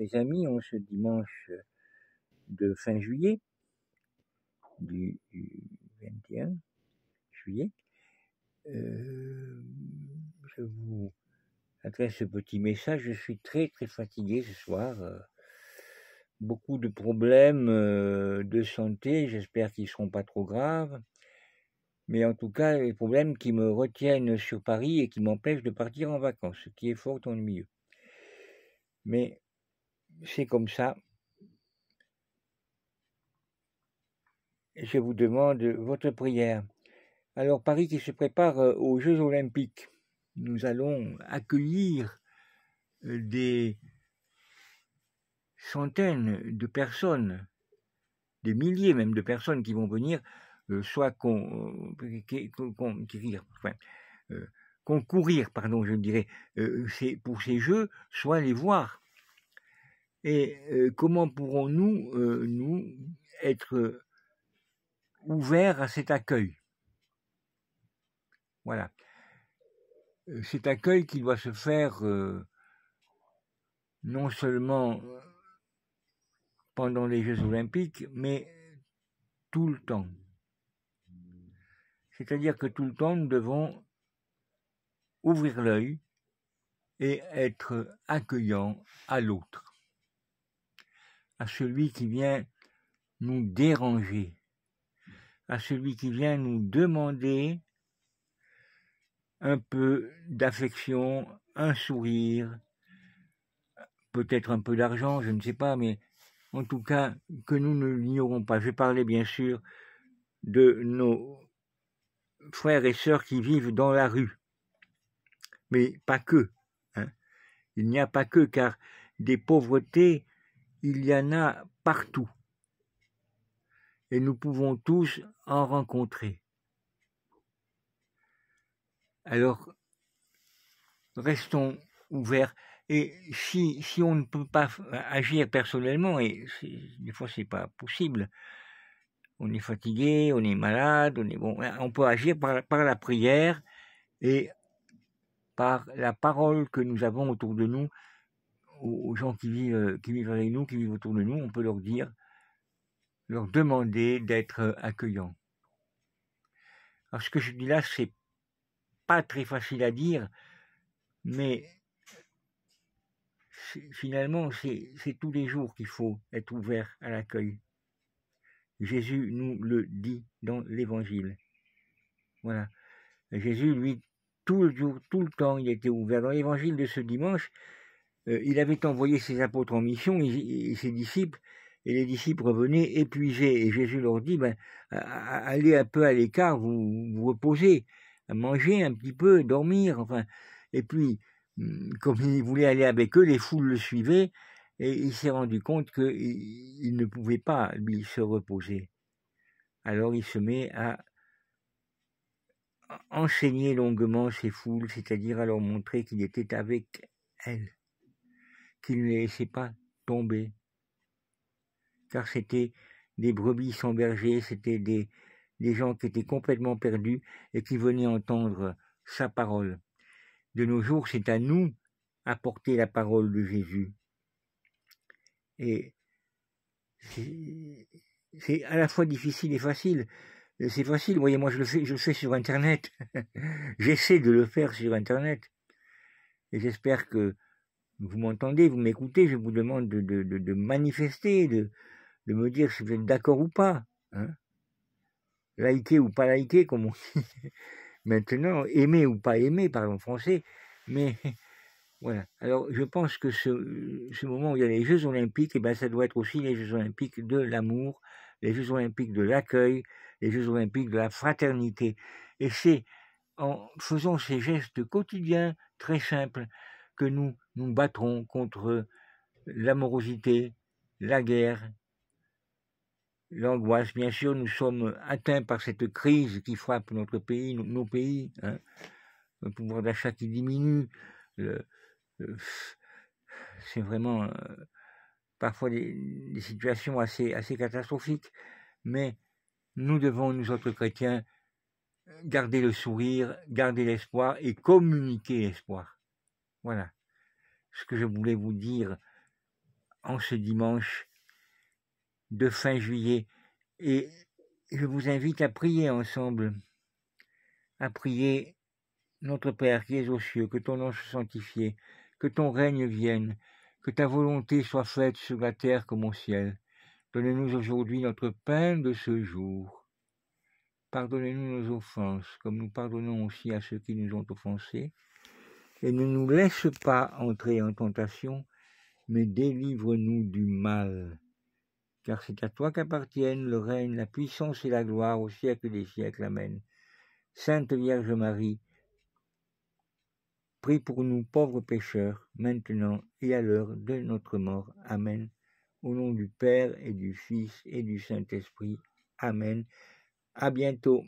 Mes amis, on ce dimanche euh, de fin juillet, du, 21 juillet, euh, je vous adresse ce petit message. Je suis très très fatigué ce soir. Euh, beaucoup de problèmes de santé, j'espère qu'ils ne seront pas trop graves. Mais en tout cas, les problèmes qui me retiennent sur Paris et qui m'empêchent de partir en vacances, ce qui est fort ennuyeux. Mais c'est comme ça. Je vous demande votre prière. Alors Paris qui se prépare euh, aux Jeux olympiques. Nous allons accueillir euh, des centaines de personnes, des milliers même de personnes qui vont venir, euh, soit qu'on concourir, pardon, je dirais, pour ces jeux, soit les voir. Et euh, comment pourrons-nous, euh, nous, être euh, ouverts à cet accueil Voilà. Cet accueil qui doit se faire non seulement pendant les Jeux olympiques, mais tout le temps. C'est-à-dire que tout le temps, nous devons ouvrir l'œil et être accueillants à l'autre à celui qui vient nous déranger, à celui qui vient nous demander un peu d'affection, un sourire, peut-être un peu d'argent, je ne sais pas, mais en tout cas que nous ne l'ignorons pas. Je parlais bien sûr de nos frères et sœurs qui vivent dans la rue, mais pas que. Hein. Il n'y a pas que, car des pauvretés il y en a partout, et nous pouvons tous en rencontrer. Alors, restons ouverts. Et si, si on ne peut pas agir personnellement, et des fois c'est pas possible, on est fatigué, on est malade, on est bon, hein, on peut agir par la prière et par la parole que nous avons autour de nous aux, gens qui vivent, euh, qui vivent avec nous, qui vivent autour de nous, on peut leur dire, leur demander d'être euh, accueillants. Alors ce que je dis là, c'est pas très facile à dire, mais finalement, c'est tous les jours qu'il faut être ouvert à l'accueil. Jésus nous le dit dans l'Évangile. Voilà. Jésus, lui, tout jour, tout le temps, il était ouvert. Dans l'Évangile de ce dimanche, euh, il avait envoyé ses apôtres en mission et, ses disciples, et les disciples revenaient épuisés. Et Jésus leur dit, ben, allez un peu à l'écart, vous vous reposez, manger un petit peu, dormir. Enfin, et puis, hum, comme il voulait aller avec eux, les foules le suivaient, et il s'est rendu compte qu'il ne pouvait pas, lui, se reposer. Alors il se met à enseigner longuement ses foules, c'est-à-dire à leur montrer qu'il était avec elles qu'il ne les laissait pas tomber. Car c'était des brebis sans berger, c'était des, des gens qui étaient complètement perdus et qui venaient entendre sa parole. De nos jours, c'est à nous d'apporter la parole de Jésus. Et c'est à la fois difficile et facile. C'est facile, voyez, moi je le fais, je le fais sur Internet. J'essaie de le faire sur Internet. Et j'espère que vous m'entendez, vous m'écoutez, je vous demande de, de, de manifester, de, me dire si vous êtes d'accord ou pas. Hein liker ou pas liker, comme on dit maintenant, aimer ou pas aimer, exemple, français. Mais voilà. Alors, je pense que ce, ce, moment où il y a les Jeux Olympiques, eh ben, ça doit être aussi les Jeux Olympiques de l'amour, les Jeux Olympiques de l'accueil, les Jeux Olympiques de la fraternité. Et c'est en faisant ces gestes quotidiens très simples que nous nous battrons contre l'amorosité, la guerre, l'angoisse. Bien sûr, nous sommes atteints par cette crise qui frappe notre pays, nos, pays. Hein. Le pouvoir d'achat qui diminue. c'est vraiment euh, parfois des, situations assez, assez catastrophiques. Mais nous devons, nous autres chrétiens, garder le sourire, garder l'espoir et communiquer l'espoir. Voilà ce que je voulais vous dire en ce dimanche de fin juillet. Et je vous invite à prier ensemble, à prier notre Père qui est aux cieux, que ton nom soit sanctifié, que ton règne vienne, que ta volonté soit faite sur la terre comme au ciel. donnez nous aujourd'hui notre pain de ce jour. Pardonnez-nous nos offenses, comme nous pardonnons aussi à ceux qui nous ont offensés et ne nous laisse pas entrer en tentation, mais délivre-nous du mal. Car c'est à toi qu'appartiennent le règne, la puissance et la gloire au siècle des siècles. Amen. Sainte Vierge Marie, prie pour nous pauvres pécheurs, maintenant et à l'heure de notre mort. Amen. Au nom du Père et du Fils et du Saint-Esprit. Amen. À bientôt.